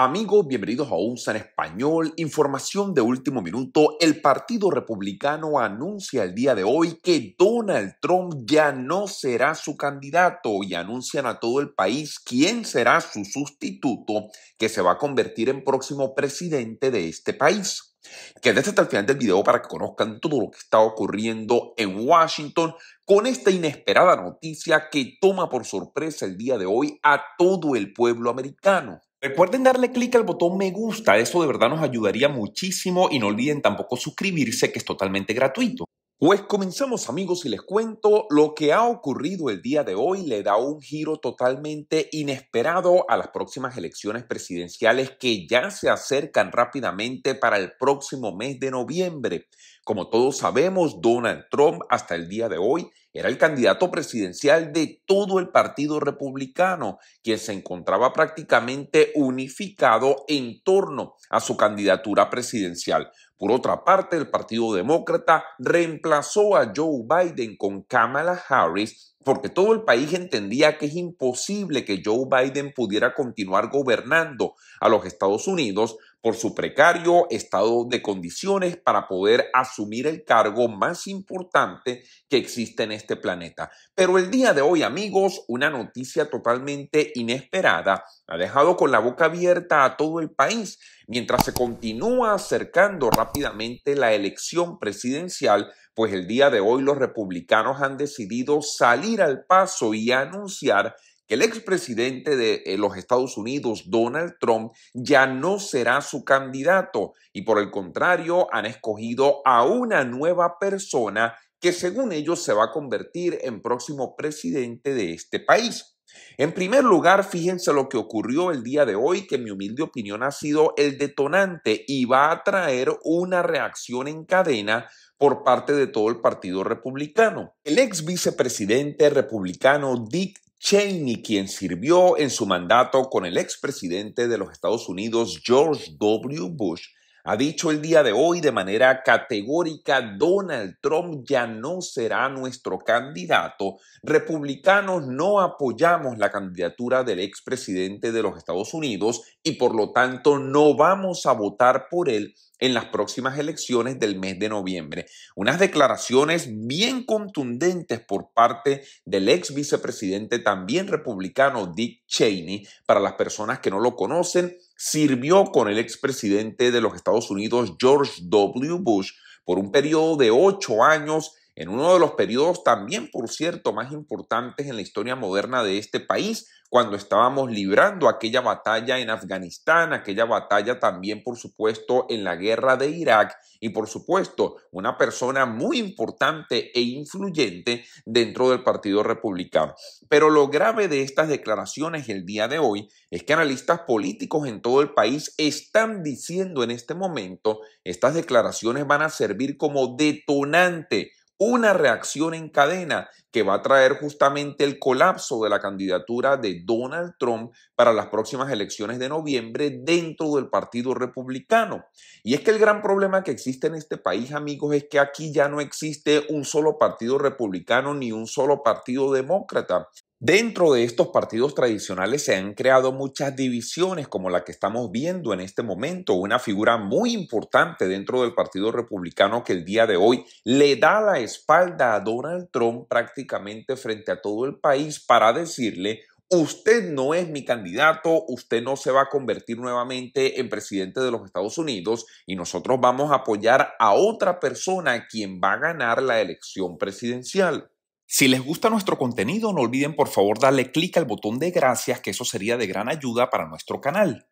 Amigos, bienvenidos a Un en español. Información de último minuto. El Partido Republicano anuncia el día de hoy que Donald Trump ya no será su candidato y anuncian a todo el país quién será su sustituto que se va a convertir en próximo presidente de este país. Quédese hasta el final del video para que conozcan todo lo que está ocurriendo en Washington con esta inesperada noticia que toma por sorpresa el día de hoy a todo el pueblo americano. Recuerden darle clic al botón me gusta, eso de verdad nos ayudaría muchísimo y no olviden tampoco suscribirse que es totalmente gratuito. Pues comenzamos amigos y les cuento lo que ha ocurrido el día de hoy le da un giro totalmente inesperado a las próximas elecciones presidenciales que ya se acercan rápidamente para el próximo mes de noviembre. Como todos sabemos, Donald Trump hasta el día de hoy era el candidato presidencial de todo el Partido Republicano, quien se encontraba prácticamente unificado en torno a su candidatura presidencial. Por otra parte, el Partido Demócrata reemplazó a Joe Biden con Kamala Harris porque todo el país entendía que es imposible que Joe Biden pudiera continuar gobernando a los Estados Unidos por su precario estado de condiciones para poder asumir el cargo más importante que existe en este planeta. Pero el día de hoy, amigos, una noticia totalmente inesperada ha dejado con la boca abierta a todo el país mientras se continúa acercando rápidamente la elección presidencial, pues el día de hoy los republicanos han decidido salir al paso y anunciar que el expresidente de eh, los Estados Unidos, Donald Trump, ya no será su candidato y por el contrario han escogido a una nueva persona que según ellos se va a convertir en próximo presidente de este país. En primer lugar, fíjense lo que ocurrió el día de hoy, que en mi humilde opinión ha sido el detonante y va a traer una reacción en cadena por parte de todo el Partido Republicano. El ex vicepresidente republicano Dick Cheney, quien sirvió en su mandato con el expresidente de los Estados Unidos, George W. Bush, ha dicho el día de hoy de manera categórica, Donald Trump ya no será nuestro candidato. Republicanos no apoyamos la candidatura del expresidente de los Estados Unidos y por lo tanto no vamos a votar por él en las próximas elecciones del mes de noviembre. Unas declaraciones bien contundentes por parte del ex vicepresidente también republicano Dick Cheney. Para las personas que no lo conocen, sirvió con el expresidente de los Estados Unidos, George W. Bush, por un periodo de ocho años en uno de los periodos también, por cierto, más importantes en la historia moderna de este país, cuando estábamos librando aquella batalla en Afganistán, aquella batalla también, por supuesto, en la guerra de Irak y, por supuesto, una persona muy importante e influyente dentro del Partido Republicano. Pero lo grave de estas declaraciones el día de hoy es que analistas políticos en todo el país están diciendo en este momento, estas declaraciones van a servir como detonante una reacción en cadena que va a traer justamente el colapso de la candidatura de Donald Trump para las próximas elecciones de noviembre dentro del Partido Republicano. Y es que el gran problema que existe en este país, amigos, es que aquí ya no existe un solo partido republicano ni un solo partido demócrata. Dentro de estos partidos tradicionales se han creado muchas divisiones como la que estamos viendo en este momento, una figura muy importante dentro del Partido Republicano que el día de hoy le da la espalda a Donald Trump prácticamente frente a todo el país para decirle usted no es mi candidato, usted no se va a convertir nuevamente en presidente de los Estados Unidos y nosotros vamos a apoyar a otra persona quien va a ganar la elección presidencial. Si les gusta nuestro contenido, no olviden por favor darle clic al botón de gracias, que eso sería de gran ayuda para nuestro canal.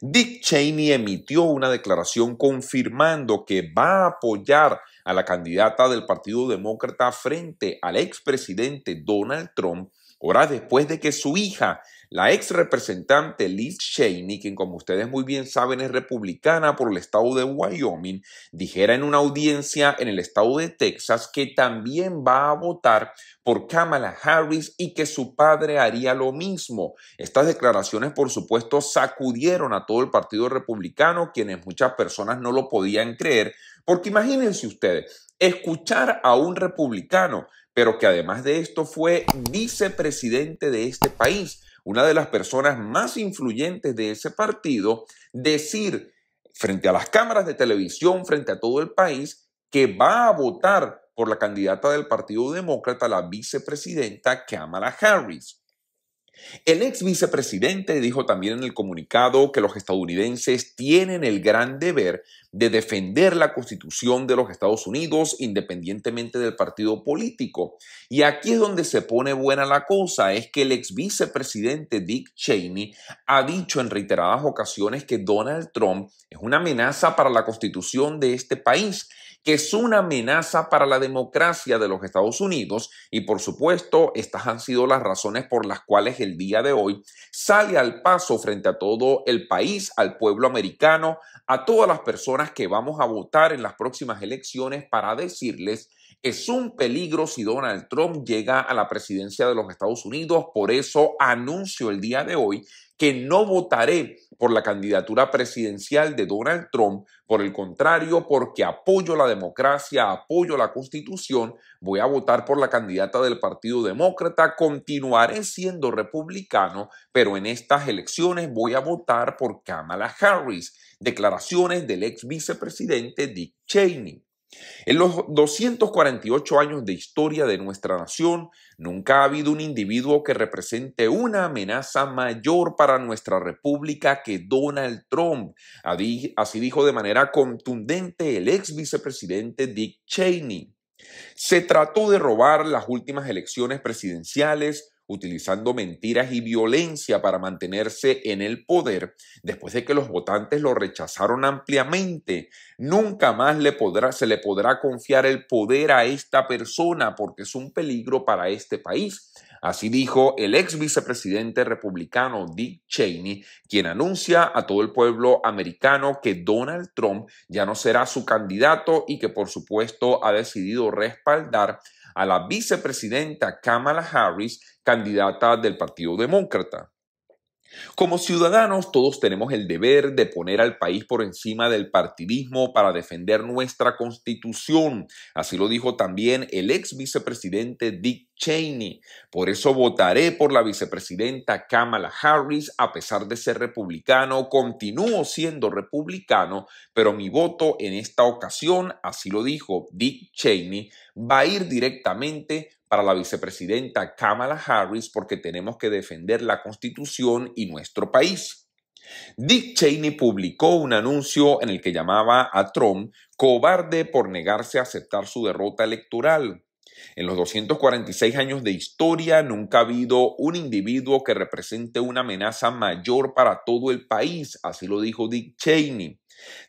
Dick Cheney emitió una declaración confirmando que va a apoyar a la candidata del Partido Demócrata frente al expresidente Donald Trump, horas después de que su hija la ex representante Liz Cheney, quien como ustedes muy bien saben es republicana por el estado de Wyoming, dijera en una audiencia en el estado de Texas que también va a votar por Kamala Harris y que su padre haría lo mismo. Estas declaraciones, por supuesto, sacudieron a todo el Partido Republicano, quienes muchas personas no lo podían creer, porque imagínense ustedes, escuchar a un republicano, pero que además de esto fue vicepresidente de este país una de las personas más influyentes de ese partido, decir frente a las cámaras de televisión, frente a todo el país, que va a votar por la candidata del Partido Demócrata, la vicepresidenta Kamala Harris. El ex vicepresidente dijo también en el comunicado que los estadounidenses tienen el gran deber de defender la constitución de los Estados Unidos independientemente del partido político. Y aquí es donde se pone buena la cosa, es que el ex vicepresidente Dick Cheney ha dicho en reiteradas ocasiones que Donald Trump es una amenaza para la constitución de este país que es una amenaza para la democracia de los Estados Unidos y por supuesto estas han sido las razones por las cuales el día de hoy sale al paso frente a todo el país, al pueblo americano, a todas las personas que vamos a votar en las próximas elecciones para decirles es un peligro si Donald Trump llega a la presidencia de los Estados Unidos. Por eso anuncio el día de hoy que no votaré por la candidatura presidencial de Donald Trump. Por el contrario, porque apoyo la democracia, apoyo la constitución, voy a votar por la candidata del Partido Demócrata. Continuaré siendo republicano, pero en estas elecciones voy a votar por Kamala Harris. Declaraciones del ex vicepresidente Dick Cheney. En los 248 años de historia de nuestra nación, nunca ha habido un individuo que represente una amenaza mayor para nuestra república que Donald Trump. Así dijo de manera contundente el ex vicepresidente Dick Cheney. Se trató de robar las últimas elecciones presidenciales, utilizando mentiras y violencia para mantenerse en el poder, después de que los votantes lo rechazaron ampliamente, nunca más le podrá, se le podrá confiar el poder a esta persona porque es un peligro para este país. Así dijo el ex vicepresidente republicano Dick Cheney, quien anuncia a todo el pueblo americano que Donald Trump ya no será su candidato y que por supuesto ha decidido respaldar a la vicepresidenta Kamala Harris candidata del Partido Demócrata. Como ciudadanos, todos tenemos el deber de poner al país por encima del partidismo para defender nuestra constitución. Así lo dijo también el ex vicepresidente Dick Cheney. Por eso votaré por la vicepresidenta Kamala Harris, a pesar de ser republicano, continúo siendo republicano, pero mi voto en esta ocasión, así lo dijo Dick Cheney, va a ir directamente para la vicepresidenta Kamala Harris porque tenemos que defender la constitución y nuestro país. Dick Cheney publicó un anuncio en el que llamaba a Trump cobarde por negarse a aceptar su derrota electoral. En los 246 años de historia nunca ha habido un individuo que represente una amenaza mayor para todo el país, así lo dijo Dick Cheney.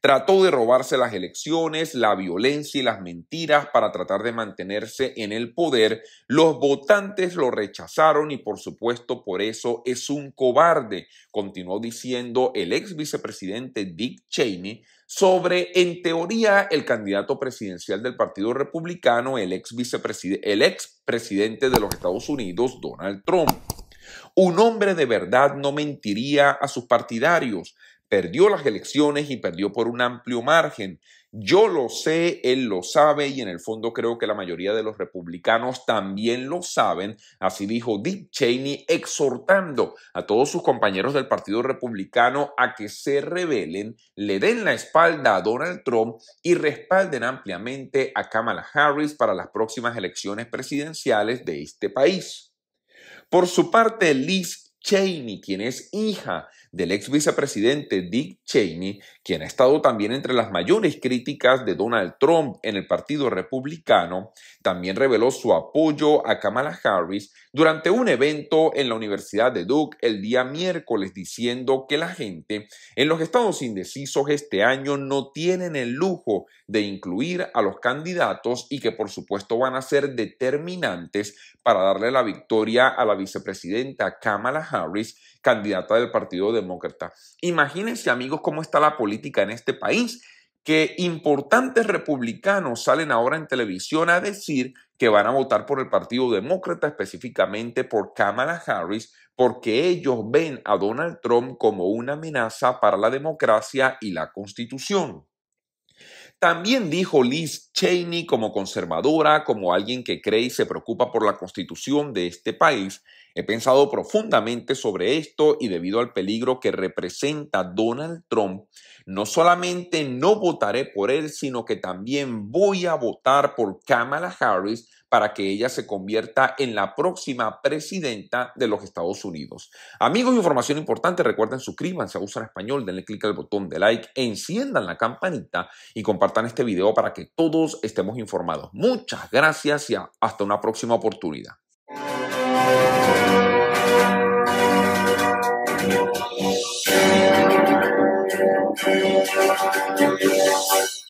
Trató de robarse las elecciones, la violencia y las mentiras para tratar de mantenerse en el poder. Los votantes lo rechazaron y por supuesto por eso es un cobarde, continuó diciendo el ex vicepresidente Dick Cheney sobre, en teoría, el candidato presidencial del Partido Republicano, el ex, el ex presidente de los Estados Unidos, Donald Trump. Un hombre de verdad no mentiría a sus partidarios perdió las elecciones y perdió por un amplio margen. Yo lo sé, él lo sabe y en el fondo creo que la mayoría de los republicanos también lo saben. Así dijo Dick Cheney exhortando a todos sus compañeros del Partido Republicano a que se rebelen, le den la espalda a Donald Trump y respalden ampliamente a Kamala Harris para las próximas elecciones presidenciales de este país. Por su parte, Liz Cheney, quien es hija del ex vicepresidente Dick Cheney, quien ha estado también entre las mayores críticas de Donald Trump en el Partido Republicano, también reveló su apoyo a Kamala Harris durante un evento en la Universidad de Duke el día miércoles, diciendo que la gente en los estados indecisos este año no tienen el lujo de incluir a los candidatos y que por supuesto van a ser determinantes para darle la victoria a la vicepresidenta Kamala Harris, candidata del Partido de Demócrata. Imagínense, amigos, cómo está la política en este país, que importantes republicanos salen ahora en televisión a decir que van a votar por el Partido Demócrata, específicamente por Kamala Harris, porque ellos ven a Donald Trump como una amenaza para la democracia y la Constitución. También dijo Liz Cheney como conservadora, como alguien que cree y se preocupa por la constitución de este país, He pensado profundamente sobre esto y debido al peligro que representa Donald Trump, no solamente no votaré por él, sino que también voy a votar por Kamala Harris para que ella se convierta en la próxima presidenta de los Estados Unidos. Amigos, información importante, recuerden suscríbanse a Usar Español, denle clic al botón de like, enciendan la campanita y compartan este video para que todos estemos informados. Muchas gracias y hasta una próxima oportunidad.